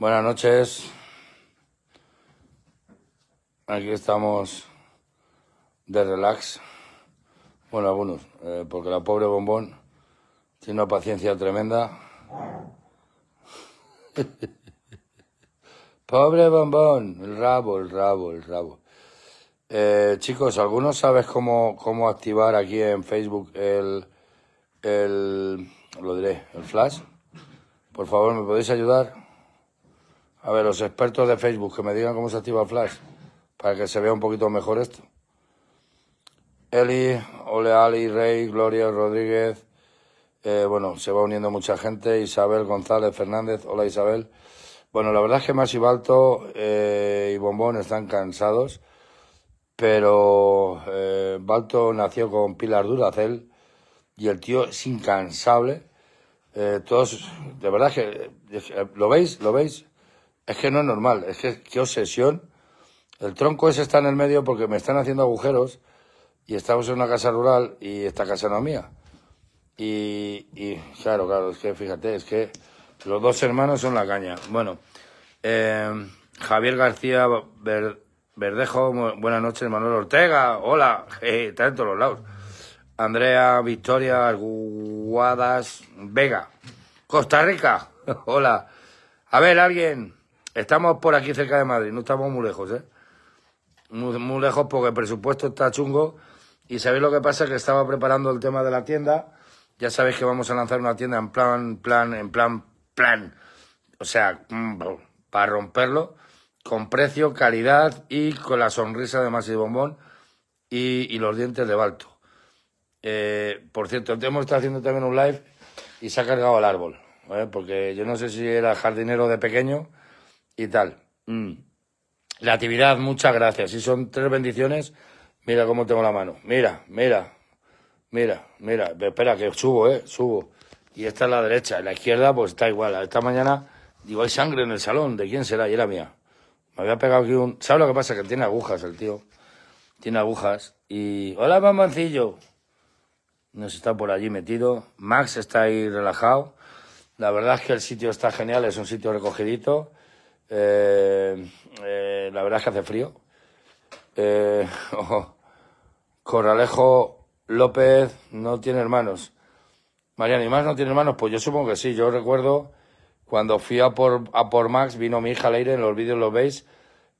Buenas noches. Aquí estamos de relax. Bueno, algunos, eh, porque la pobre bombón tiene una paciencia tremenda. pobre bombón, el rabo, el rabo, el rabo. Eh, chicos, ¿algunos sabes cómo, cómo activar aquí en Facebook el, el, lo diré, el flash? Por favor, ¿me podéis ayudar? A ver, los expertos de Facebook, que me digan cómo se activa el flash, para que se vea un poquito mejor esto. Eli, Ole Ali, Rey, Gloria Rodríguez, eh, bueno, se va uniendo mucha gente, Isabel González Fernández, hola Isabel. Bueno, la verdad es que Más y Balto eh, y Bombón están cansados, pero eh, Balto nació con Pilar Duracel y el tío es incansable. todos, de verdad que, ¿lo veis? ¿Lo veis? Es que no es normal, es que qué obsesión. El tronco ese está en el medio porque me están haciendo agujeros y estamos en una casa rural y esta casa no es mía. Y, claro, claro, es que fíjate, es que los dos hermanos son la caña. Bueno, eh, Javier García Verdejo, buenas noches, Manuel Ortega, hola, eh, está en todos los lados. Andrea Victoria Arguadas Vega, Costa Rica, hola. A ver, alguien. Estamos por aquí cerca de Madrid, no estamos muy lejos, ¿eh? Muy, muy lejos porque el presupuesto está chungo. Y sabéis lo que pasa, que estaba preparando el tema de la tienda. Ya sabéis que vamos a lanzar una tienda en plan, plan, en plan, plan. O sea, mm, para romperlo, con precio, calidad y con la sonrisa de Masi Bombón y, los dientes de Balto. Eh, por cierto, hemos estado haciendo también un live y se ha cargado el árbol, porque yo no sé si era jardinero de pequeño y tal. Mm. La actividad, muchas gracias. Si son tres bendiciones, mira cómo tengo la mano. Mira, mira, mira, mira. Espera, que subo, ¿eh? Subo. Y esta es la derecha. La izquierda, pues está igual. Esta mañana, digo, hay sangre en el salón. ¿De quién será? Y era mía. Me había pegado aquí un... ¿Sabes lo que pasa? Que tiene agujas el tío. Tiene agujas. Y... Hola, No Nos está por allí metido. Max está ahí relajado. La verdad es que el sitio está genial. Es un sitio recogidito. Eh, eh, la verdad es que hace frío. Eh, Corralejo López no tiene hermanos. Mariana, ¿y más no tiene hermanos? Pues yo supongo que sí. Yo recuerdo cuando fui a por, a por Max, vino mi hija Leire, en los vídeos lo veis.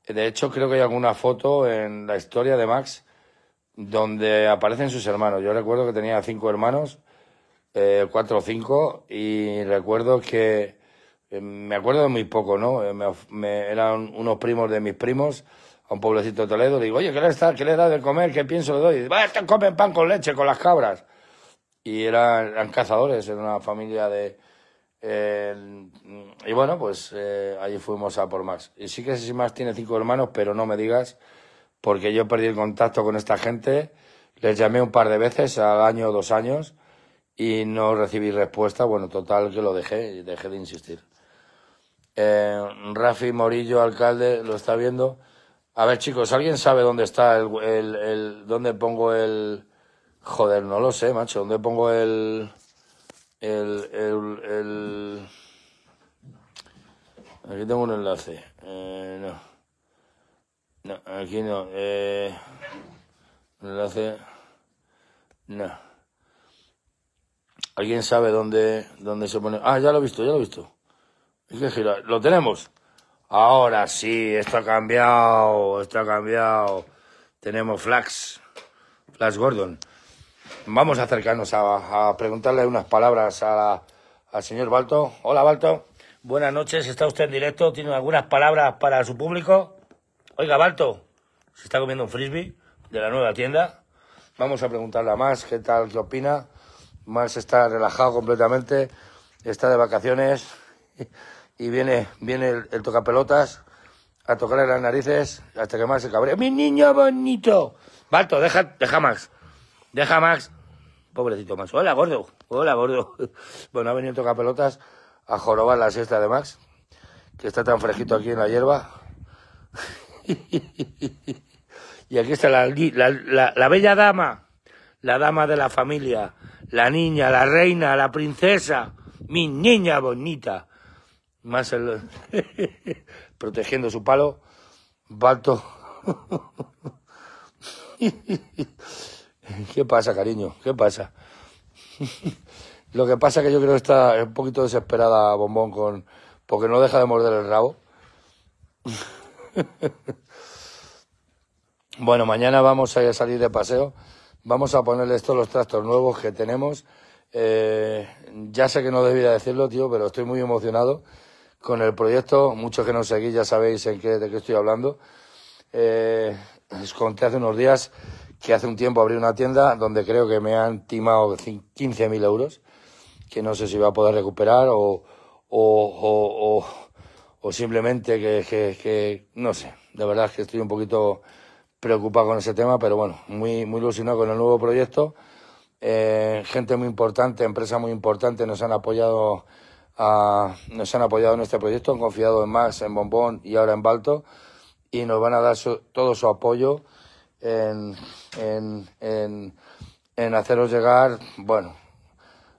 De hecho, creo que hay alguna foto en la historia de Max donde aparecen sus hermanos. Yo recuerdo que tenía cinco hermanos, eh, cuatro o cinco, y recuerdo que eh, me acuerdo de muy poco, ¿no? Eh, me, eran unos primos de mis primos a un pueblecito de Toledo. Le digo, oye, ¿qué le, está, qué le da de comer? ¿Qué pienso le doy? Y digo, te comen pan con leche, con las cabras. Y eran, cazadores, era una familia de... Eh, y bueno, pues eh, allí fuimos a por más. Y sí que si más tiene cinco hermanos, pero no me digas, porque yo perdí el contacto con esta gente. Les llamé un par de veces al año o dos años y no recibí respuesta. Bueno, total que lo dejé y dejé de insistir. Eh, Rafi Morillo, alcalde, lo está viendo. A ver, chicos, ¿alguien sabe dónde está el, el, dónde pongo el... Joder, no lo sé, macho. ¿Dónde pongo el... El... el, Aquí tengo un enlace. Eh, no. No, aquí no. Eh... Enlace... No. ¿Alguien sabe dónde, dónde se pone? Ah, ya lo he visto, ya lo he visto lo, tenemos. Ahora sí, esto ha cambiado, esto ha cambiado. Tenemos Flax, Flax Gordon. Vamos a acercarnos a, preguntarle unas palabras al señor Balto. Hola, Balto. Buenas noches, está usted en directo. ¿Tiene algunas palabras para su público? Oiga, Balto, se está comiendo un frisbee de la nueva tienda. Vamos a preguntarle a Más qué tal, qué opina. Más está relajado completamente, está de vacaciones y viene, viene el, tocapelotas a tocarle las narices hasta que Max se cabrea. ¡Mi niño bonito! Balto, deja, deja Max. Deja Max. Pobrecito Max. Hola, gordo. Hola, gordo. Bueno, ha venido el tocapelotas a jorobar la siesta de Max, que está tan fresquito aquí en la hierba. Y aquí está la bella dama, la dama de la familia, la niña, la reina, la princesa, mi niña bonita más el, protegiendo su palo, balto ¿Qué pasa, cariño? ¿Qué pasa? Lo que pasa que yo creo que está un poquito desesperada Bombón con porque no deja de morder el rabo. bueno, mañana vamos a salir de paseo. Vamos a ponerle estos los tractos nuevos que tenemos. Eh, ya sé que no debía decirlo, tío, pero estoy muy emocionado con el proyecto. Muchos que nos seguís ya sabéis en qué, de qué estoy hablando. Les eh, conté hace unos días que hace un tiempo abrí una tienda donde creo que me han timado 15.000 euros, que no sé si va a poder recuperar o, simplemente que, no sé, de verdad que estoy un poquito preocupado con ese tema, pero bueno, muy, muy ilusionado con el nuevo proyecto. Eh, gente muy importante, empresa muy importante nos han apoyado nos han apoyado en este proyecto, han confiado en Max, en Bombón y ahora en Balto y nos van a dar todo su apoyo en, haceros llegar, bueno,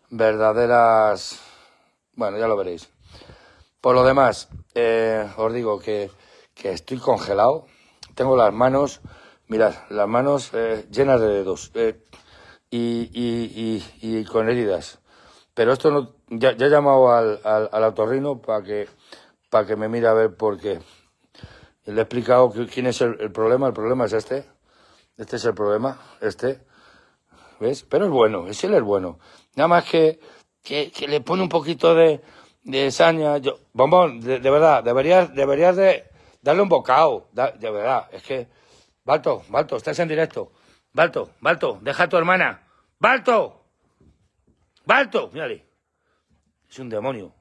verdaderas... Bueno, ya lo veréis. Por lo demás, eh, os digo que, estoy congelado. Tengo las manos, mirad, las manos eh, llenas de dedos eh, y, y, y, y, con heridas. Pero esto no, ya, ya he llamado al, autorrino para que, para que me mire a ver por qué. Le he explicado quién es el, problema. El problema es este. Este es el problema. Este. ¿Ves? Pero es bueno. Es él es bueno. Nada más que, que, le pone un poquito de, de saña. bombón, de, verdad, deberías, deberías de darle un bocado. de verdad. Es que. Balto, Balto, estás en directo. Balto, Balto, deja a tu hermana. Balto. Balto. Mírale. Es un demonio.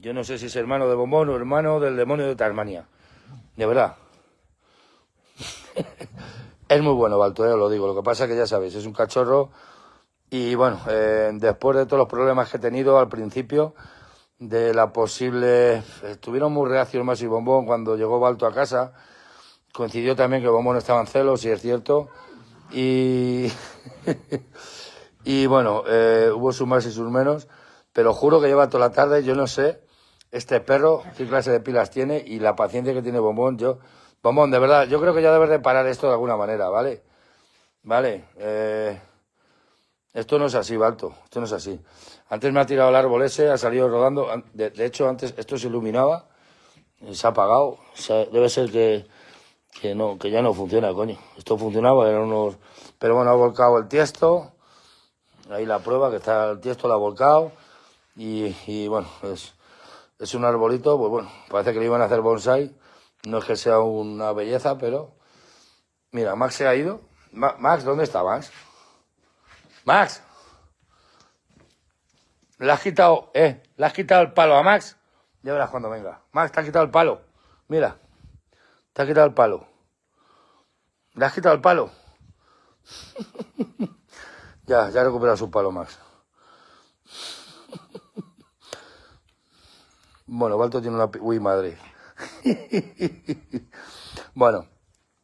Yo no sé si es hermano de Bombón o hermano del demonio de Tarmania. De verdad. es muy bueno, Balto, eh, lo digo. Lo que pasa es que ya sabéis, es un cachorro. Y bueno, eh, después de todos los problemas que he tenido al principio, de la posible. Estuvieron muy reacios más y Bombón cuando llegó Balto a casa. Coincidió también que Bombón estaba en celos, si es cierto. Y. y bueno, eh, hubo sus más y sus menos. Pero juro que lleva toda la tarde, yo no sé, este perro, qué clase de pilas tiene y la paciencia que tiene Bombón, yo... Bombón, de verdad, yo creo que ya debe reparar parar esto de alguna manera, ¿vale? Vale, eh, Esto no es así, Balto, esto no es así. Antes me ha tirado el árbol ese, ha salido rodando. De, hecho, antes esto se iluminaba se ha apagado. debe ser que, que, no, que ya no funciona, coño. Esto funcionaba, eran unos... Pero bueno, ha volcado el tiesto. Ahí la prueba, que está el tiesto, lo ha volcado. Y, bueno, es, un arbolito, pues bueno, parece que le iban a hacer bonsai. No es que sea una belleza, pero... Mira, Max se ha ido. Max, ¿dónde está Max? Max. Le has quitado, eh, le has quitado el palo a Max. Ya verás cuando venga. Max, te ha quitado el palo. Mira, te ha quitado el palo. Le has quitado el palo. ya, ya ha recuperado su palo, Max. Bueno, Balto tiene una... Uy, madre. bueno,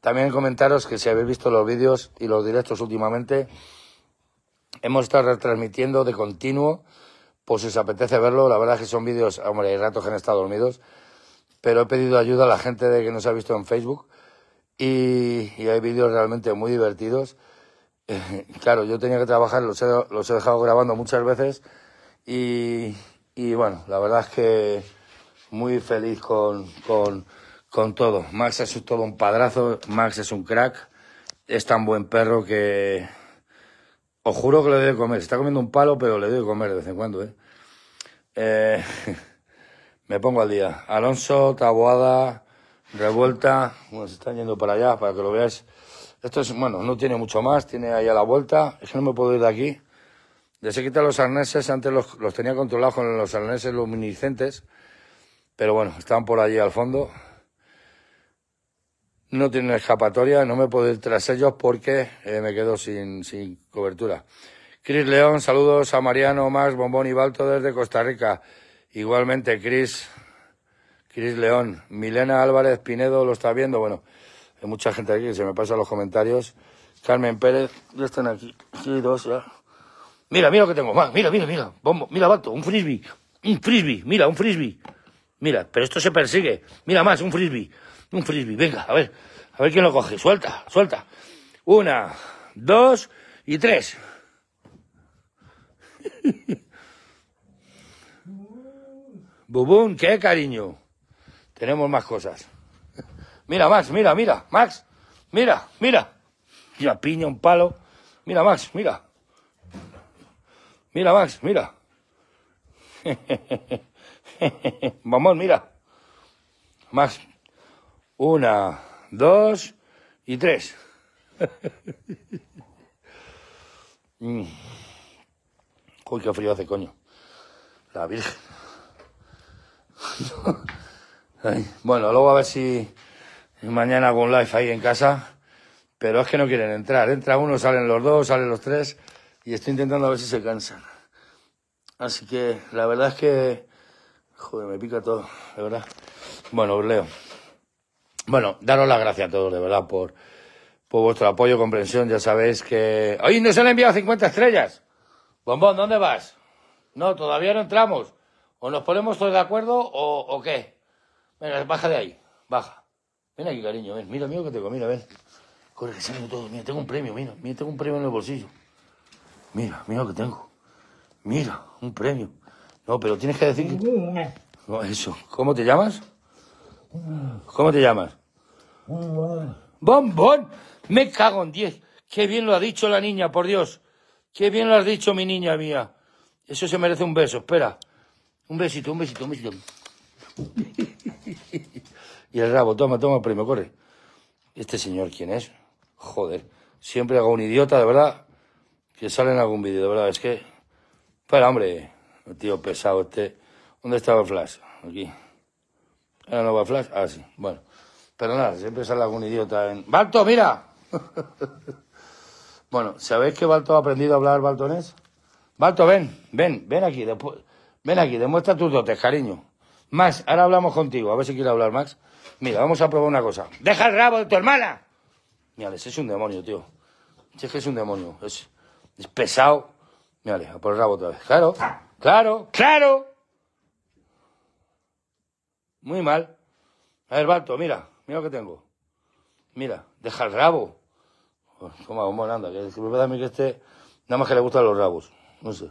también comentaros que si habéis visto los vídeos y los directos últimamente, hemos estado retransmitiendo de continuo, pues si os apetece verlo, la verdad es que son vídeos, hombre, hay ratos que han estado dormidos, pero he pedido ayuda a la gente de que nos ha visto en Facebook y, hay vídeos realmente muy divertidos. claro, yo tenía que trabajar, los he, los he dejado grabando muchas veces y, y bueno, la verdad es que muy feliz con, todo. Max es todo un padrazo, Max es un crack, es tan buen perro que os juro que le doy de comer. está comiendo un palo, pero le doy de comer de vez en cuando. ¿eh? eh me pongo al día. Alonso, Taboada, Revuelta. Bueno, se están yendo para allá para que lo veáis. Esto es, bueno, no tiene mucho más, tiene ahí a la vuelta. Es que no me puedo ir de aquí. Ya se quitan los arneses, antes los, los tenía controlados con los arneses luminiscentes, pero bueno, están por allí al fondo. No tienen escapatoria, no me puedo ir tras ellos porque eh, me quedo sin, sin cobertura. Cris León, saludos a Mariano, Max, Bombón y Balto desde Costa Rica. Igualmente, Cris, Cris León, Milena Álvarez Pinedo lo está viendo. Bueno, hay mucha gente aquí que se me pasa los comentarios. Carmen Pérez, ya están aquí, aquí dos ya. Mira, mira lo que tengo. más. mira, mira, mira. Bombo, mira, Bato, un frisbee. Un frisbee, mira, un frisbee. Mira, pero esto se persigue. Mira más, un frisbee. Un frisbee. Venga, a ver. A ver quién lo coge. Suelta, suelta. Una, dos y tres. Bubun, qué cariño. Tenemos más cosas. Mira, Max, mira, mira, Max. Mira, mira. Mira, piña un palo. Mira, Max, mira. Mira, Max, mira. Mamón, mira. Max. Una, dos y tres. Mm. Uy, qué frío hace, coño. La Virgen. bueno, luego a ver si mañana hago un live ahí en casa. Pero es que no quieren entrar. Entra uno, salen los dos, salen los tres y estoy intentando a ver si se cansan. Así que la verdad es que, joder, me pica todo, de verdad. Bueno, leo. Bueno, daros las gracias a todos, de verdad, por, por vuestro apoyo, comprensión. Ya sabéis que... ¡Ay, nos han enviado 50 estrellas! Bombón, ¿dónde vas? No, todavía no entramos. O nos ponemos todos de acuerdo o, qué. Venga, baja de ahí, baja. Ven aquí, cariño, ven. Mira, amigo, que tengo mira ven. Corre, que se todo. Mira, tengo un premio, mira. Mira, tengo un premio en el bolsillo. Mira, mira lo que tengo. Mira, un premio. No, pero tienes que decir que... No, eso. ¿Cómo te llamas? ¿Cómo te llamas? Bombón. Me cago en diez. Qué bien lo ha dicho la niña, por Dios. Qué bien lo has dicho, mi niña mía. Eso se merece un beso, espera. Un besito, un besito, un besito. y el rabo, toma, toma el premio, corre. ¿Este señor quién es? Joder, siempre hago un idiota, de verdad que sale en algún vídeo, de verdad, es que... Pero, hombre, tío pesado este. ¿Dónde estaba Flash? Aquí. ¿Era nuevo Flash? Ah, sí, bueno. Pero nada, siempre sale algún idiota en... ¡Balto, mira! bueno, ¿sabéis que Balto ha aprendido a hablar baltonés? Balto, ven, ven, ven aquí, después... Ven aquí, demuestra tus dotes, cariño. Max, ahora hablamos contigo, a ver si quiere hablar Max. Mira, vamos a probar una cosa. ¡Deja el rabo de tu hermana! Mira, es un demonio, tío. que es un demonio. Es es pesado, mira, a por el rabo otra vez. Claro, claro, claro. Muy mal. A ver, Balto, mira, mira lo que tengo. Mira, deja el rabo. Toma, bombón, anda, que me a mí que este nada más que le gustan los rabos. No sé.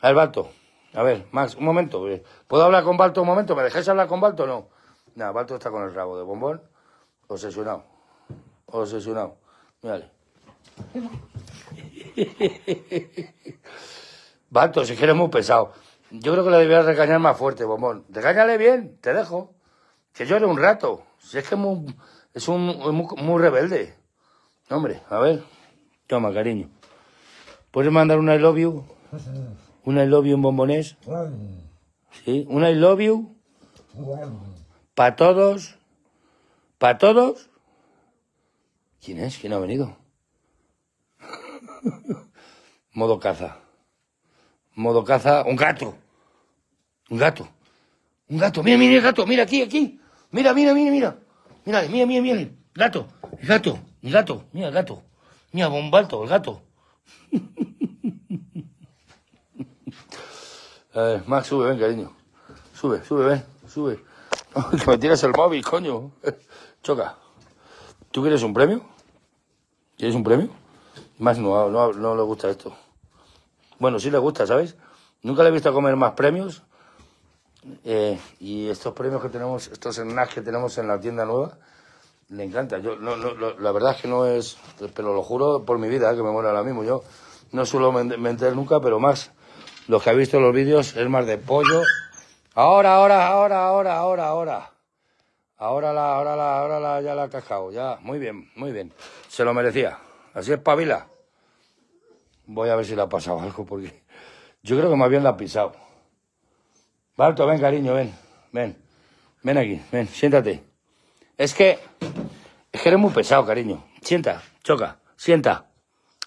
A ver, Balto, a ver, Max, un momento. ¿Puedo hablar con Balto un momento? ¿Me dejáis hablar con Balto o no? Nada, Balto está con el rabo de bombón. Obsesionado. Obsesionado. Mírale. Bato, si que eres muy pesado. Yo creo que la debías regañar más fuerte, bombón. Regáñale bien, te dejo. Que llore un rato. Si es que es muy, un, muy, rebelde. Hombre, a ver. Toma, cariño. ¿Puedes mandar un I love you? ¿Un I love you en bombonés? ¿Sí? ¿Un I love you? ¿Para todos? ¿Para todos? ¿Quién es? ¿Quién ha venido? Modo caza. Modo caza, un gato. Un gato. Un gato. Mira, mira, el gato. Mira aquí, aquí. Mira, mira, mira, mira. Mira, mira, mira, mira. Gato. El gato. El gato. Mira, gato. Mira, bombalto, el gato. A eh, Max, sube, ven, cariño. Sube, sube, ven, sube. que me tiras el móvil, coño. Choca. ¿Tú quieres un premio? ¿Quieres un premio? Más no, no, le gusta esto. Bueno, sí le gusta, ¿sabes? Nunca le he visto comer más premios. Eh, y estos premios que tenemos, estos snacks que tenemos en la tienda nueva, le encanta. Yo, no, no, la verdad es que no es, pero lo juro por mi vida, eh, que me muero ahora mismo. Yo no suelo mentir nunca, pero más. Los que ha visto los vídeos es más de pollo. Ahora, ahora, ahora, ahora, ahora, ahora. Ahora la, ahora la, ahora la, ya la ha cascado. Ya, muy bien, muy bien. Se lo merecía. Así es, Pavila. Voy a ver si le ha pasado algo, porque yo creo que más bien la ha pisado. Barto, ven, cariño, ven, ven. Ven aquí, ven, siéntate. Es que, es que eres muy pesado, cariño. Sienta, choca, sienta,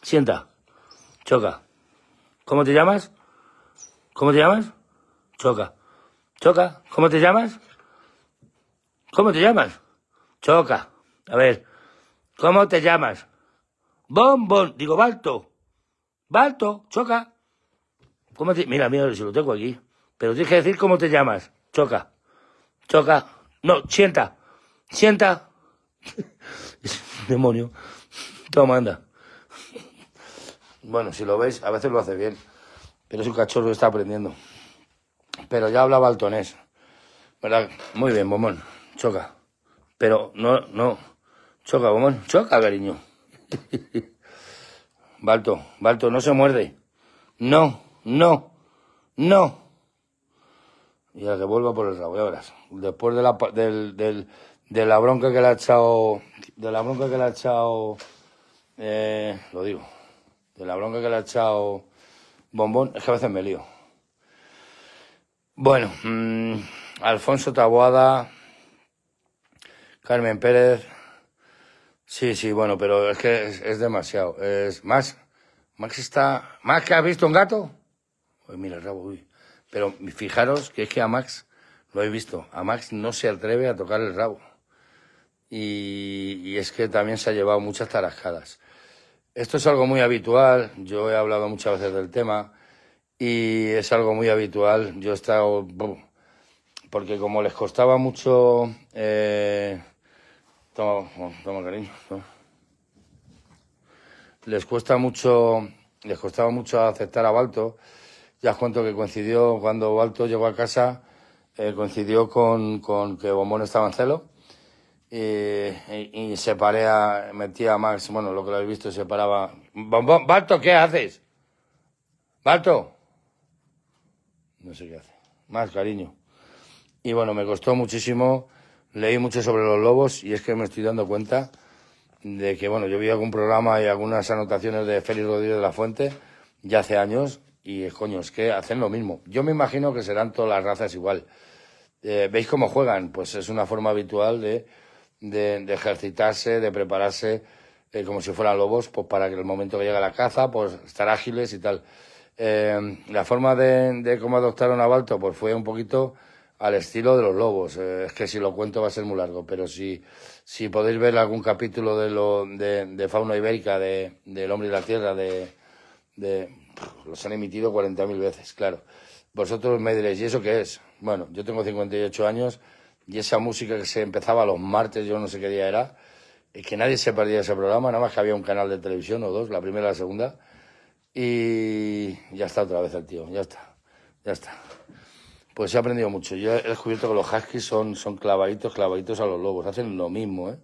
sienta, choca. ¿Cómo te llamas? ¿Cómo te llamas? Choca. Choca, ¿cómo te llamas? ¿Cómo te llamas? Choca. A ver, ¿cómo te llamas? Bombón. Digo, Balto. Balto, choca. Mira, mira, si lo tengo aquí. Pero tienes que decir cómo te llamas. Choca. Choca. No, sienta. Sienta. Demonio. Toma, anda. Bueno, si lo veis, a veces lo hace bien. Pero es un cachorro que está aprendiendo. Pero ya hablaba baltonés Muy bien, bombón. Choca. Pero no, no. Choca, bombón. Choca, cariño. Balto, Balto, no se muerde. No, no, no. Y a que por el rabo, ya verás. Después de la, de la bronca que le ha echado. De la bronca que le ha echado. Eh, lo digo. De la bronca que le ha echado. Bombón, es que a veces me lío. Bueno, mm, Alfonso Taboada, Carmen Pérez, Sí, sí, bueno, pero es que es, demasiado. Es más, Max está. ¿Max que ha visto un gato? Uy, mira el rabo, uy. Pero fijaros que es que a Max, lo he visto, a Max no se atreve a tocar el rabo. Y, es que también se ha llevado muchas tarascadas. Esto es algo muy habitual, yo he hablado muchas veces del tema y es algo muy habitual. Yo he estado... Porque como les costaba mucho eh, Toma, cariño. Les cuesta mucho, les costaba mucho aceptar a Balto. Ya os cuento que coincidió cuando Balto llegó a casa, eh, coincidió con, que Bombón estaba en celo. Y, se y metía a Max, bueno, lo que lo habéis visto, se paraba. Bombón, Balto, ¿qué haces? Balto. No sé qué hace. Más cariño. Y bueno, me costó muchísimo leí mucho sobre los lobos y es que me estoy dando cuenta de que, bueno, yo vi algún programa y algunas anotaciones de Félix Rodríguez de la Fuente ya hace años y, coño, es que hacen lo mismo. Yo me imagino que serán todas las razas igual. Eh, ¿Veis cómo juegan? Pues es una forma habitual de, de, ejercitarse, de prepararse eh, como si fueran lobos, pues para que el momento que llega la caza, pues estar ágiles y tal. Eh, la forma de, de cómo adoptaron a Balto, pues fue un poquito al estilo de los lobos. Eh, es que si lo cuento va a ser muy largo, pero si, podéis ver algún capítulo de, lo, de, Fauna Ibérica, de, Hombre y la Tierra, de, los han emitido 40.000 veces, claro. Vosotros me diréis, ¿y eso qué es? Bueno, yo tengo 58 años y esa música que se empezaba los martes, yo no sé qué día era, es que nadie se perdía ese programa, nada más que había un canal de televisión o dos, la primera y la segunda, y ya está otra vez el tío, ya está, ya está. Pues he aprendido mucho. Yo he descubierto que los huskies son, son clavaditos, clavaditos a los lobos. Hacen lo mismo, ¿eh?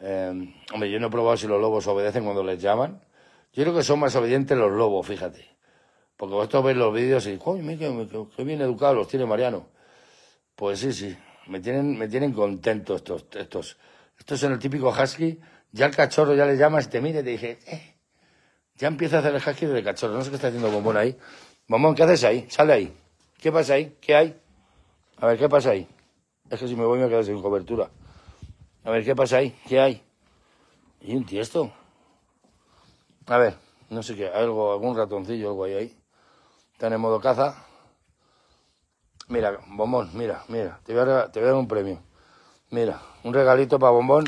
Em, hombre, yo no he probado si los lobos obedecen cuando les llaman. Yo creo que son más obedientes los lobos, fíjate. Porque vosotros veis los vídeos y dices qué, qué, bien educados los tiene Mariano! Pues sí, sí. Me tienen, me tienen contento estos, estos. Estos son el típico husky. Ya el cachorro ya le llamas y te mira y te dice... Eh, ya empieza a hacer el husky del cachorro. No sé qué está haciendo Bombón ahí. Bombón, ¿qué haces ahí? Sale ahí. ¿Qué pasa ahí? ¿Qué hay? A ver, ¿qué pasa ahí? Es que si me voy me quedo sin cobertura. A ver, ¿qué pasa ahí? ¿Qué hay? ¿Y un tiesto? A ver, no sé qué, algo, algún ratoncillo, algo ahí, ahí. Están en modo caza. Mira, bombón, mira, mira. Te voy, a te voy a dar un premio. Mira, un regalito para bombón,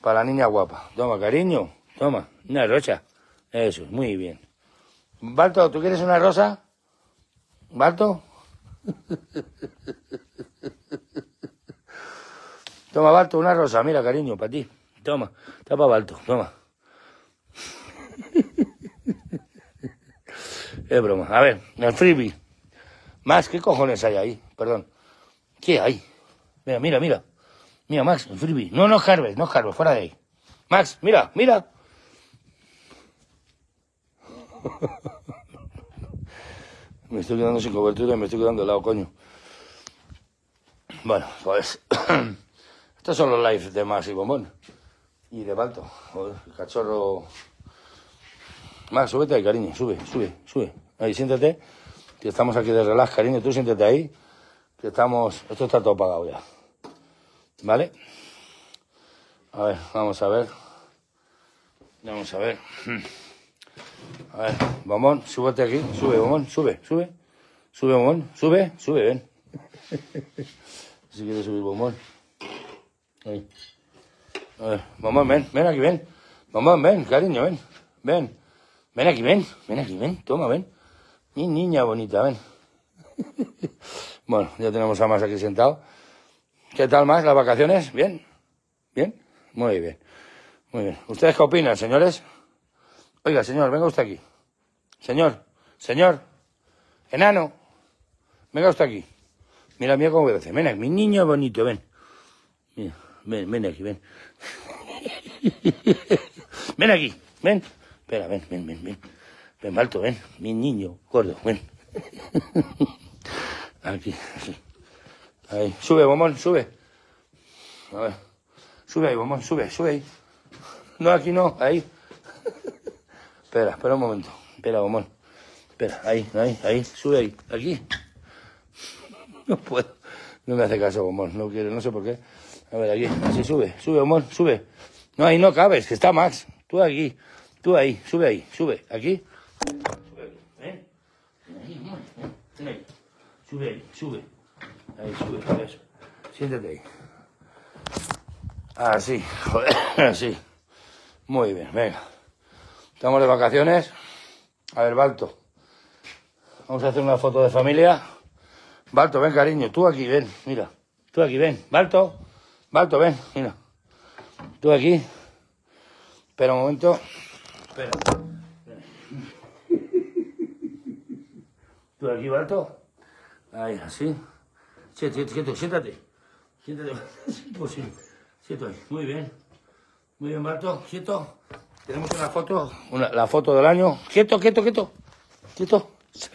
para la niña guapa. Toma, cariño, toma, una rocha. Eso, muy bien. Balto, ¿tú quieres una rosa? Barto, Toma, Balto, una rosa, mira, cariño, para ti. Toma, tapa Balto, toma. es broma. A ver, el freebie. Max, ¿qué cojones hay ahí? Perdón. ¿Qué hay? Mira, mira, mira. Mira, Max, el freebie. No, no Harvey, no Harvey, fuera de ahí. Max, mira, mira. Me estoy quedando sin cobertura y me estoy quedando lado coño. Bueno, pues. Estos son los lives de Max y Bombón. Y de Balto. cachorro. Más, súbete ahí, cariño. Sube, sube, sube. Ahí, siéntate. Que estamos aquí de relax, cariño. Tú siéntete ahí. Que estamos. Esto está todo apagado ya. ¿Vale? A ver, vamos a ver. Vamos a ver. Hmm. A ver, bombón, súbete aquí. Sube, bombón, sube, sube. Sube, bombón, sube, sube, ven. si quieres subir, bombón. Ahí. A ver, bombón, ven, ven aquí, ven. Bombón, ven, cariño, ven. Ven. Ven aquí, ven. Ven aquí, ven. Toma, ven. Mi niña bonita, ven. bueno, ya tenemos a más aquí sentado. ¿Qué tal más las vacaciones? ¿Bien? ¿Bien? Muy bien. Muy bien. ¿Ustedes qué opinan, señores? Oiga, señor, venga usted aquí. Señor, señor, enano, venga usted aquí. Mira, mira cómo hacer. Ven aquí, mi niño bonito, ven. Mira, ven, ven aquí, ven. ven aquí, ven. Espera, ven, ven, ven, ven. Ven, malto, ven. Mi niño, gordo, ven. aquí. Ahí. Sube, bomón, sube. A ver. Sube ahí, bomón, sube, sube ahí. No, aquí no, ahí. espera, espera un momento. Espera, gomón. Espera, ahí, ahí, ahí. Sube ahí. Aquí. No puedo. No me hace caso, gomón. No quiero, no sé por qué. A ver, aquí. Así sube. Sube, bombón. Sube. No, ahí no cabes, que está Max. Tú aquí. Tú ahí. Sube ahí. Sube. Aquí. Sube aquí. ¿Eh? Ahí, ahí. Sube ahí. Sube. Ahí, sube. Eso. Siéntate ahí. Así, joder, así. Muy bien, venga. Estamos de vacaciones. A ver, Balto. Vamos a hacer una foto de familia. Balto, ven, cariño. Tú aquí, ven, mira. Tú aquí, ven. Balto. Balto, ven, mira. Tú aquí. Espera un momento. Espera. Tú aquí, Balto. Ahí, así. Siéntate, siéntate. Siéntate. siéntate. Siéntate. Muy bien. Muy bien, Balto. Siento. Tenemos una foto, la foto del año. Quieto, quieto, quieto. Quieto.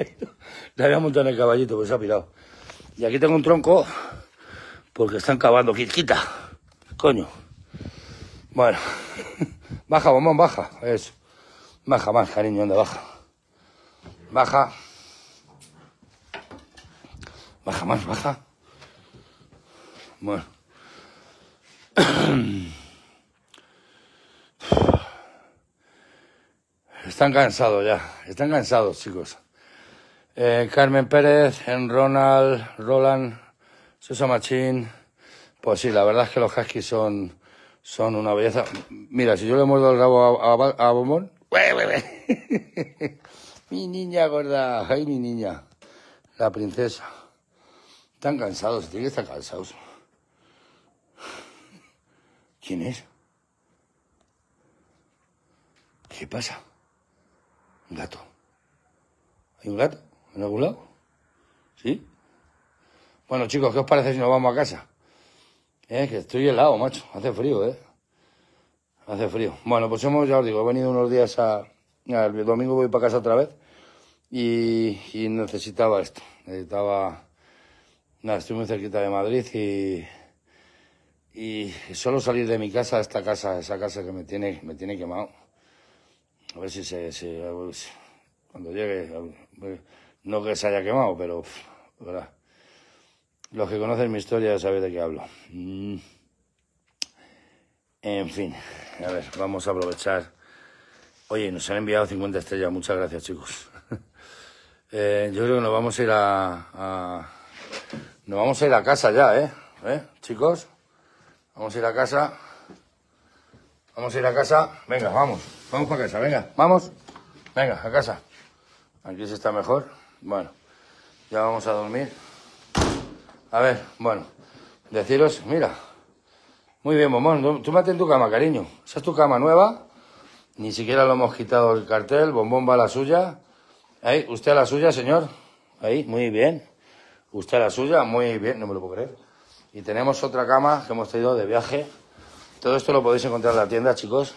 Le había montado en el caballito, pues se ha pirado. Y aquí tengo un tronco, porque están cavando. Quita, coño. Bueno, baja, bombón, baja. Eso. Baja más, cariño, anda, baja. Baja. Baja más, baja. Bueno. Están cansados ya, están cansados, chicos. Eh, Carmen Pérez, en Ronald, Roland, Sosa Machín. Pues sí, la verdad es que los huskies son, son una belleza. Mira, si yo le muerdo el rabo a, Bomón. mi niña gorda, ay, mi niña, la princesa. Están cansados, tienen que estar cansados. ¿Quién es? ¿Qué pasa? Gato. ¿Hay un gato en algún lado? ¿Sí? Bueno, chicos, ¿qué os parece si nos vamos a casa? Eh, que estoy helado, macho. Hace frío, ¿eh? Hace frío. Bueno, pues hemos, ya os digo, he venido unos días a... El domingo voy para casa otra vez y, necesitaba esto. Necesitaba... Nada, estoy muy cerquita de Madrid y y solo salir de mi casa, a esta casa, esa casa que me tiene, me tiene quemado a ver si se, cuando llegue, no que se haya quemado, pero los que conocen mi historia saben de qué hablo. Mm. En fin, a ver, vamos a aprovechar. Oye, nos han enviado 50 estrellas, muchas gracias chicos. Eh, yo creo que nos vamos a ir a, Nos vamos a ir a casa ya, ¿eh? ¿eh? Chicos, vamos a ir a casa. Vamos a ir a casa. Venga, vamos. Vamos para casa, venga. Vamos. Venga, a casa. Aquí se está mejor. Bueno, ya vamos a dormir. A ver, bueno. Deciros, mira. Muy bien, bombón. Tú mate en tu cama, cariño. Esa es tu cama nueva. Ni siquiera lo hemos quitado el cartel. Bombón va a la suya. Ahí, usted a la suya, señor. Ahí, muy bien. Usted a la suya, muy bien. No me lo puedo creer. Y tenemos otra cama que hemos traído de viaje. Todo esto lo podéis encontrar en la tienda, chicos.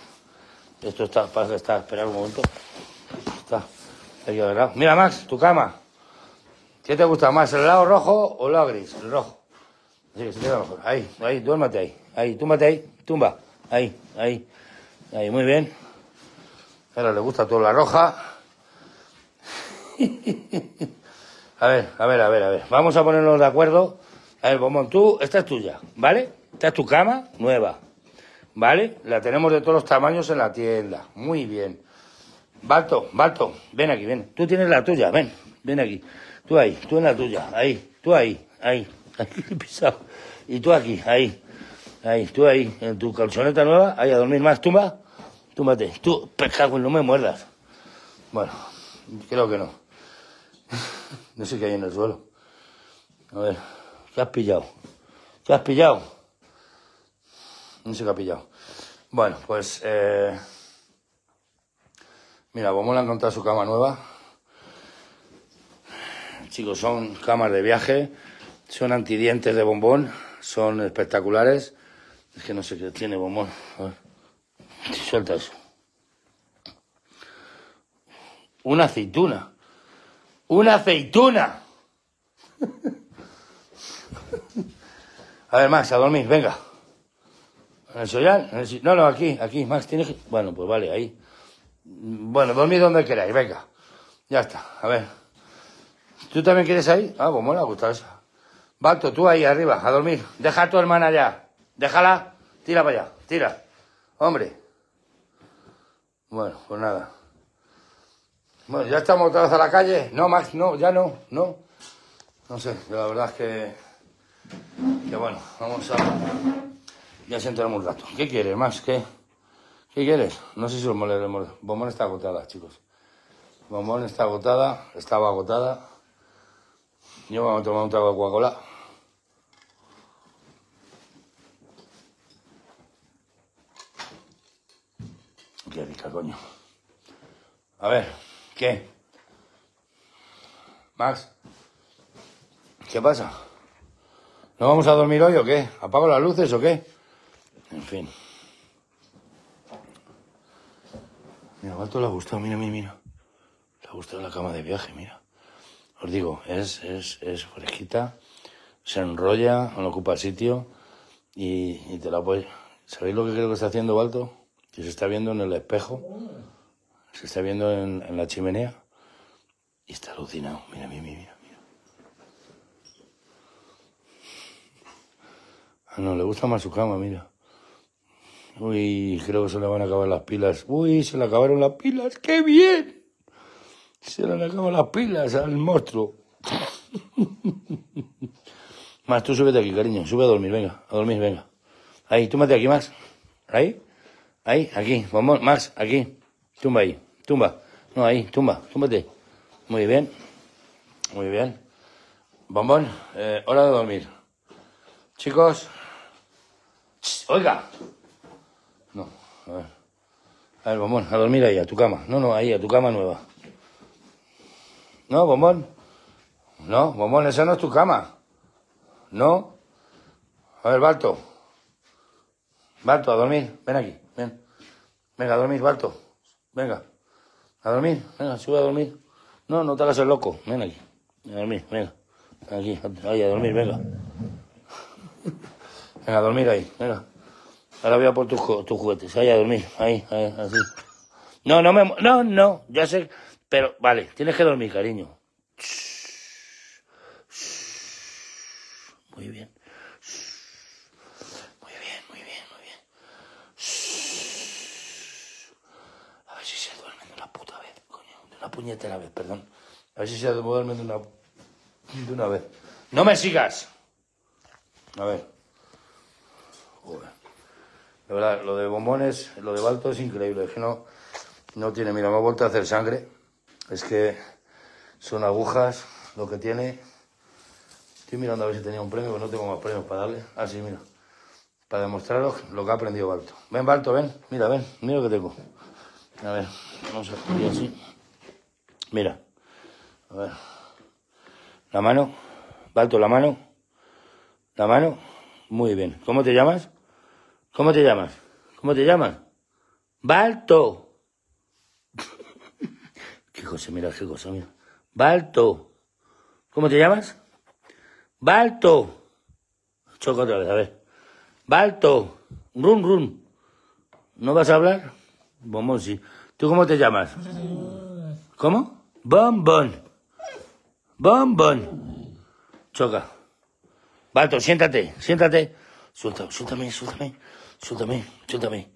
Esto está, está, esperar un momento. Está, Mira, Max, tu cama. ¿Qué te gusta más, el lado rojo o el lado gris? El rojo. Así se mejor. Ahí, ahí, duérmate ahí. Ahí, túmate ahí, tumba. Ahí, ahí. Ahí, muy bien. Ahora le gusta todo la roja. a ver, a ver, a ver, a ver. Vamos a ponernos de acuerdo. A ver, tú, esta es tuya, ¿vale? Esta es tu cama nueva. ¿vale? La tenemos de todos los tamaños en la tienda. Muy bien. Balto, Balto, ven aquí, ven. Tú tienes la tuya, ven, ven aquí. Tú ahí, tú en la tuya, ahí, tú ahí, ahí, aquí pisado. Y tú aquí, ahí, ahí, tú ahí, en tu calzoneta nueva, ahí a dormir más, tumba, más. Tú, pescado, no me muerdas. Bueno, creo que no. no sé qué hay en el suelo. A ver, ¿qué has pillado? ¿Qué has pillado? No se ha pillado. Bueno, pues... Eh... Mira, vamos pues a encontrar su cama nueva. Chicos, son camas de viaje. Son antidientes de bombón. Son espectaculares. Es que no sé qué tiene bombón. A ver. Suelta eso. Una aceituna. ¡Una aceituna! a ver, Max, a dormir, venga. ¿En el No, no, aquí, aquí, Max, tienes que... Bueno, pues vale, ahí. Bueno, dormid donde queráis, venga. Ya está, a ver. ¿Tú también quieres ahí? Ah, pues mola, gusta esa. Bato, tú ahí arriba, a dormir. Deja a tu hermana allá. Déjala, tira para allá, tira. Hombre. Bueno, pues nada. Bueno, ya estamos otra a la calle. No, Max, no, ya no, no. No sé, la verdad es que... Que bueno, vamos a... Ya se un rato. ¿Qué quieres más? ¿Qué? ¿Qué quieres? No sé si os moleremos. Bombón está agotada, chicos. Bombón está agotada, estaba agotada. Yo vamos a tomar un trago de Coca-Cola. Qué rica, coño. A ver, ¿qué? Max, ¿qué pasa? ¿No vamos a dormir hoy o qué? ¿Apago las luces o qué? En fin. Mira, a Balto le ha gustado, mira, mira, mira. Le ha gustado la cama de viaje, mira. Os digo, es, es, es fresquita, se enrolla, no ocupa sitio y, te la apoya. ¿Sabéis lo que creo que está haciendo Balto? Que se está viendo en el espejo, se está viendo en, la chimenea y está alucinado. Mira, mira, mira, mira. Ah, no, le gusta más su cama, mira. Uy, creo que se le van a acabar las pilas. Uy, se le acabaron las pilas. ¡Qué bien! Se le acaban las pilas al monstruo. Max, tú súbete aquí, cariño. Sube a dormir, venga. A dormir, venga. Ahí, túmate aquí, Max. Ahí. Ahí, aquí. Vamos, Max, aquí. Tumba ahí. Tumba. No, ahí, tumba. Túmbate. Muy bien. Muy bien. Bombón, eh, hora de dormir. Chicos. oiga. A ver. bombón, a dormir ahí, a tu cama. No, no, ahí, a tu cama nueva. No, bombón. No, bombón, esa no es tu cama. No. A ver, Balto. Balto, a dormir. Ven aquí, ven. Venga, a dormir, Balto. Venga. A dormir, venga, sube a dormir. No, no te hagas el loco. Ven aquí. A dormir, venga. Aquí, ahí, a dormir, venga. Venga, a dormir ahí, venga. Ahora voy a por tus, juguetes. Ahí a dormir. Ahí, ahí, así. No, no me... No, no. Ya sé. Pero, vale. Tienes que dormir, cariño. Muy bien. Muy bien, muy bien, muy bien. A ver si se duermen de una puta vez, coño. De una puñetera vez, perdón. A ver si se duermen de una... De una vez. ¡No me sigas! A ver. Joder la verdad, lo de bombones, lo de Balto es increíble. Es que no, no tiene, mira, me ha vuelto a hacer sangre. Es que son agujas, lo que tiene. Estoy mirando a ver si tenía un premio, pero pues no tengo más premios para darle. Ah, sí, mira. Para demostraros lo que ha aprendido Balto. Ven, Balto, ven. Mira, ven. Mira lo que tengo. A ver, vamos a así. Mira. A ver. La mano. Balto, la mano. La mano. Muy bien. ¿Cómo te llamas? ¿Cómo te llamas? ¿Cómo te llamas? Balto. qué cosa, mira, qué cosa, mira. Balto. ¿Cómo te llamas? Balto. Choco otra vez, a ver. Balto. rum! rum ¿No vas a hablar? Bombón, sí. ¿Tú cómo te llamas? ¿Cómo? Bombón. Bombón. Choca. Balto, siéntate, siéntate. Suelta, suéltame, suéltame. Suéltame, suéltame.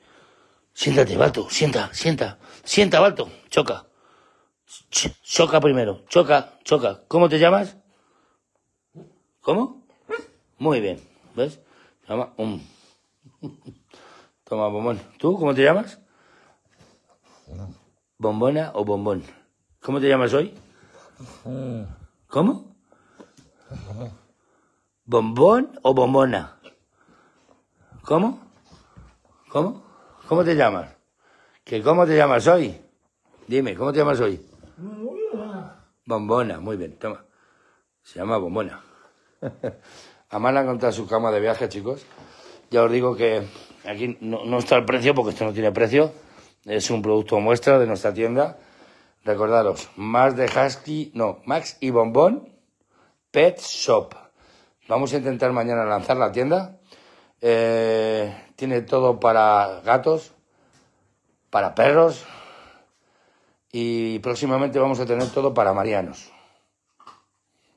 Siéntate, Balto, sienta, sienta. Sienta, Balto, choca. choca primero, choca, choca. ¿Cómo te llamas? ¿Cómo? Muy bien, ¿ves? Llama um. Toma, bombón. ¿Tú cómo te llamas? ¿Bombona o bombón? ¿Cómo te llamas hoy? ¿Cómo? ¿Bombón o bombona? ¿Cómo? ¿Cómo? ¿Cómo te llamas? ¿Qué? ¿Cómo te llamas hoy? Dime, ¿cómo te llamas hoy? Bombona. Bombona, muy bien, toma. Se llama Bombona. Amala mala su cama de viaje, chicos. Ya os digo que aquí no, está el precio, porque esto no tiene precio. Es un producto muestra de nuestra tienda. Recordaros, más de Husky, no, Max y Bombón, Pet Shop. Vamos a intentar mañana lanzar la tienda. Eh, tiene todo para gatos, para perros y próximamente vamos a tener todo para marianos.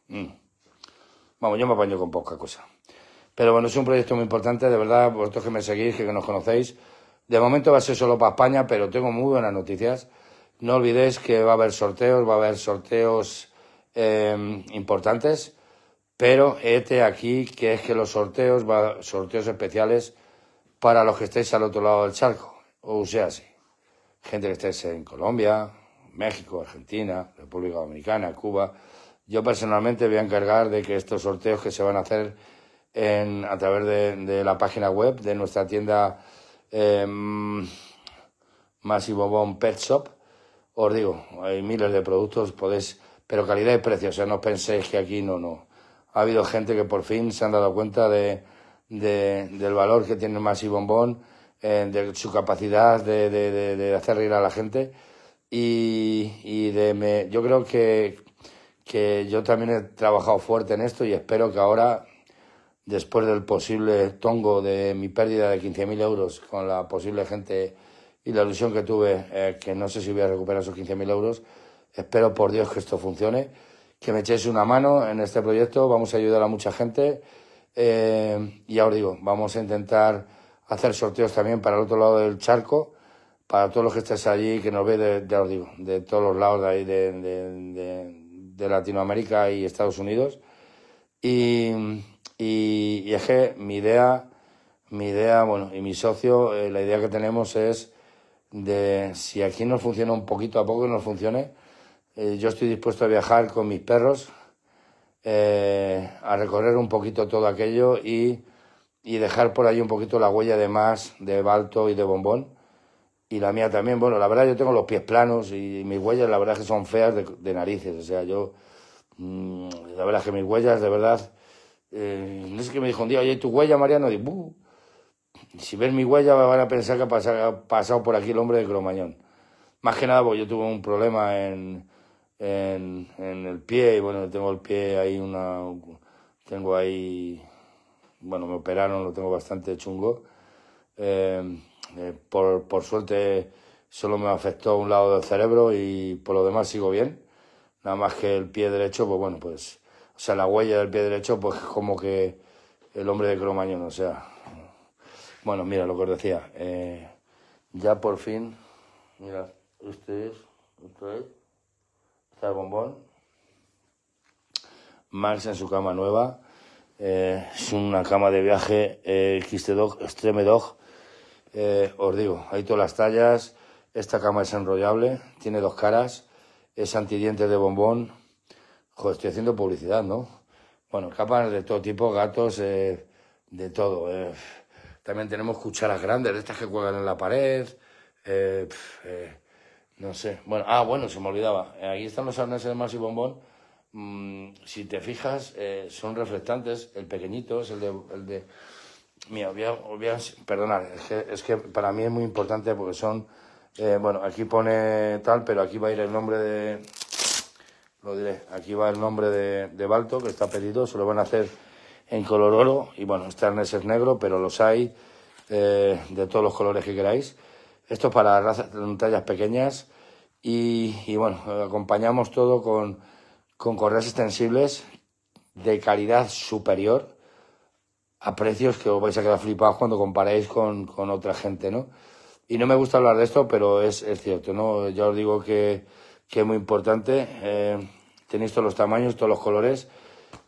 Mm. Vamos, yo me apaño con poca cosa. Pero bueno, es un proyecto muy importante, de verdad, vosotros que me seguís, que nos conocéis. De momento va a ser solo para España, pero tengo muy buenas noticias. No olvidéis que va a haber sorteos, va a haber sorteos em, importantes, pero este aquí que es que los sorteos, sorteos especiales para los que estéis al otro lado del charco, o sea, gente que estéis en Colombia, México, Argentina, República Dominicana, Cuba. Yo personalmente voy a encargar de que estos sorteos que se van a hacer a través de, la página web de nuestra tienda eh, Bon Pet Shop, os digo, hay miles de productos, podéis, pero calidad y precio, o sea, no penséis que aquí no, no. Ha habido gente que por fin se han dado cuenta de, de, del valor que tiene Massi Bombón, eh, de su capacidad de, hacer reír a la gente. Y, de me, yo creo que, yo también he trabajado fuerte en esto y espero que ahora, después del posible tongo de mi pérdida de 15.000 euros con la posible gente y la ilusión que tuve, eh, que no sé si voy a recuperar esos 15.000 euros, espero por Dios que esto funcione, que me echéis una mano en este proyecto, vamos a ayudar a mucha gente. Eh, y ahora digo, vamos a intentar hacer sorteos también para el otro lado del charco, para todos los que estés allí, que nos ve, de, de todos los lados de ahí, de, de, Latinoamérica y Estados Unidos. Y, y, es que mi idea, mi idea, bueno, y mi socio, eh, la idea que tenemos es de si aquí nos funciona un poquito a poco y nos funcione, eh, yo estoy dispuesto a viajar con mis perros eh, a recorrer un poquito todo aquello y, dejar por ahí un poquito la huella de más de Balto y de Bombón. Y la mía también, bueno, la verdad yo tengo los pies planos y mis huellas la verdad que son feas de, narices, o sea, yo, mm, la verdad que mis huellas de verdad, eh, no es que me dijo un día, oye, ¿tu huella, Mariano? Y, si ven mi huella van a pensar que ha pasado, por aquí el hombre de Cromañón. Más que nada porque yo tuve un problema en, en, el pie y bueno, tengo el pie ahí una... Tengo ahí... Bueno, me operaron, lo tengo bastante chungo. Em, eh, por, por suerte solo me afectó un lado del cerebro y por lo demás sigo bien. Nada más que el pie derecho, pues bueno, pues... O sea, la huella del pie derecho, pues como que el hombre de Cromañón, o sea... Bueno, mira lo que os decía. Eh, ya por fin, mira, este es, este es está el bombón. Max en su cama nueva. Eh, es una cama de viaje eh, dog Extreme Dog. Eh, os digo, hay todas las tallas. Esta cama es enrollable, tiene dos caras, es antidiente de bombón. Joder, estoy haciendo publicidad, ¿no? Bueno, capas de todo tipo, gatos, eh, de todo. También tenemos cucharas grandes, de estas que cuelgan en la pared. No sé. Bueno, ah, bueno, se me olvidaba. Eh, aquí están los arneses de y Bombón. Mm, si te fijas, eh, son reflectantes. El pequeñito es el de... El de... Mira, voy a, Perdonad, es que, para mí es muy importante porque son... Eh, bueno, aquí pone tal, pero aquí va a ir el nombre de... Lo diré. Aquí va el nombre de, de Balto, que está pedido. Se lo van a hacer en color oro. Y bueno, este arnés es negro, pero los hay de todos los colores que queráis. Esto es para razas, tallas pequeñas. Y, bueno, acompañamos todo con, con correas extensibles de calidad superior a precios que os vais a quedar flipados cuando comparáis con, con otra gente, ¿no? Y no me gusta hablar de esto, pero es, cierto, ¿no? Ya os digo que, que es muy importante. Eh, tenéis todos los tamaños, todos los colores.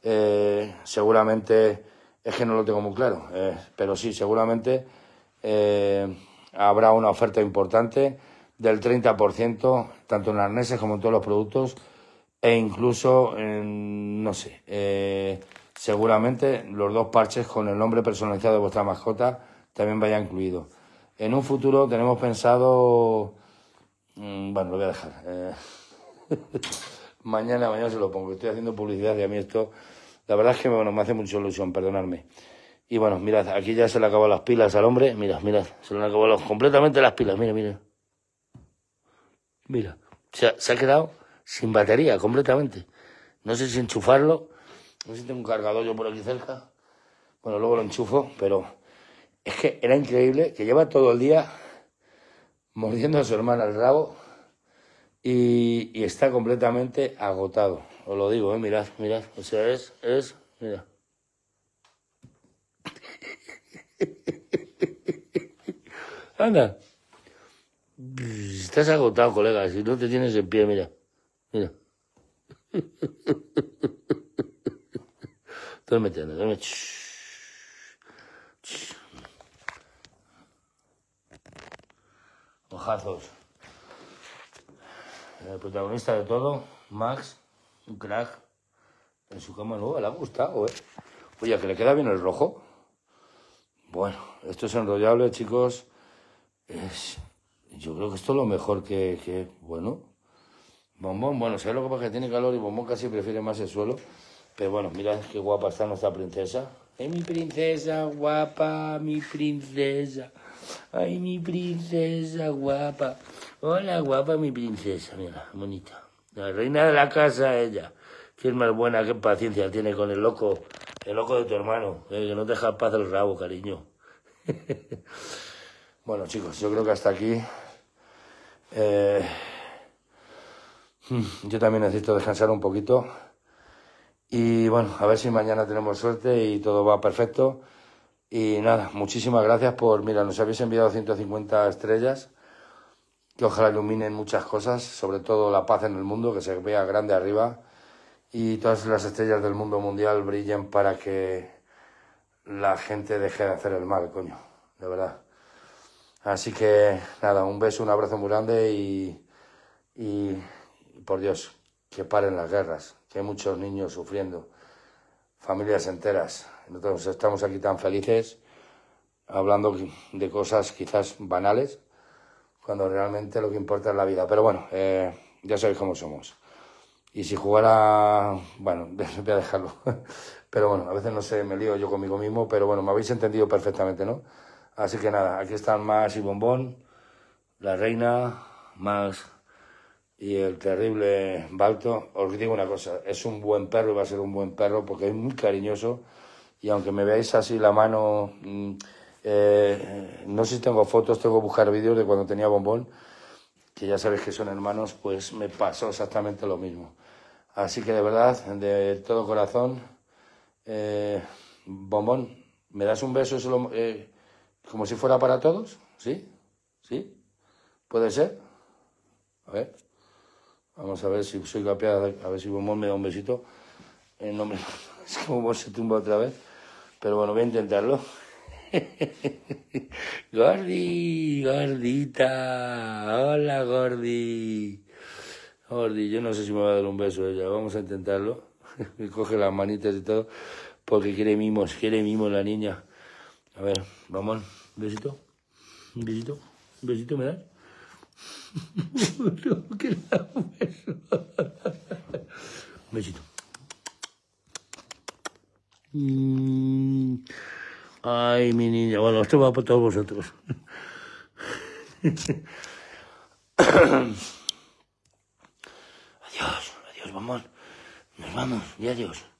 Eh, seguramente, es que no lo tengo muy claro, eh, pero sí, seguramente habrá una oferta importante del 30%, tanto en arneses como en todos los productos, e incluso, en, no sé, eh, seguramente los dos parches con el nombre personalizado de vuestra mascota también vaya incluido. En un futuro tenemos pensado, mm, bueno, lo voy a dejar. Eh, mañana, mañana se lo pongo. Estoy haciendo publicidad y a mí esto, la verdad es que bueno, me hace mucha ilusión, perdonadme. Y bueno, mirad, aquí ya se le acabó las pilas al hombre. Mirad, mirad, se le han acabado completamente las pilas, mira, mira. Mira, se ha, quedado sin batería completamente. No sé si enchufarlo. No sé si tengo un cargador yo por aquí cerca. Bueno, luego lo enchufo, pero es que era increíble que lleva todo el día mordiendo a su hermana el rabo y, está completamente agotado. Os lo digo, ¿eh? mirad, mirad. O sea, es, es, mira. Anda, Estás agotado, colega. Si no te tienes en pie, mira. Mira. todo me Ojazos. El protagonista de todo, Max, un crack. En su cama nueva, le ha gustado, ¿eh? Oye, que le queda bien el rojo. Bueno, esto es enrollable, chicos. Es yo creo que esto es lo mejor que, que bueno, bombón, bueno, sé lo que pasa que tiene calor y bombón casi prefiere más el suelo, pero bueno, mira qué guapa está nuestra princesa. Ay, mi princesa guapa, mi princesa. Ay, mi princesa guapa. Hola, guapa, mi princesa. Mira, bonita. La reina de la casa, ella. Qué más buena, qué paciencia tiene con el loco. El loco de tu hermano. Eh, que no te deja paz el rabo, cariño. Bueno, chicos, yo creo que hasta aquí. Eh, hmm, yo también necesito descansar un poquito. Y bueno, a ver si mañana tenemos suerte y todo va perfecto. Y nada, muchísimas gracias por, mira, nos habéis enviado 150 estrellas, que ojalá iluminen muchas cosas, sobre todo la paz en el mundo, que se vea grande arriba, y todas las estrellas del mundo mundial brillen para que la gente deje de hacer el mal, coño, de verdad. Así que nada, un beso, un abrazo muy grande y, por Dios, que paren las guerras, que hay muchos niños sufriendo, familias enteras. Nosotros estamos aquí tan felices hablando de cosas quizás banales, cuando realmente lo que importa es la vida. Pero bueno, eh, ya sabéis cómo somos. Y si jugara, bueno, voy a dejarlo. Pero bueno, a veces no sé, me lío yo conmigo mismo, pero bueno, me habéis entendido perfectamente, ¿no? Así que nada, aquí están Max y Bombón, la reina, Max y el terrible Balto. Os digo una cosa, es un buen perro y va a ser un buen perro porque es muy cariñoso y aunque me veáis así la mano, mm, eh, no sé si tengo fotos, tengo que buscar vídeos de cuando tenía Bombón, que ya sabéis que son hermanos, pues me pasó exactamente lo mismo. Así que de verdad, de todo corazón, eh, Bombón, me das un beso, eso lo, eh, como si fuera para todos, ¿sí? ¿Sí? ¿Puede ser? A ver, vamos a ver si soy capaz, a ver si Bombón me da un besito. Eh, es que se tumba otra vez, pero bueno, voy a intentarlo. Gordi, gordita, hola Gordi. Gordi, yo no sé si me va a dar un beso ella, vamos a intentarlo. me coge las manitas y todo, porque quiere mimos, quiere mimos la niña. A ver, vamos, besito, besito, besito, ¿me das? no, que la besito. Mm. Ay, mi niña. Bueno, esto va para todos vosotros. adiós, adiós, vamos. Nos vamos y adiós.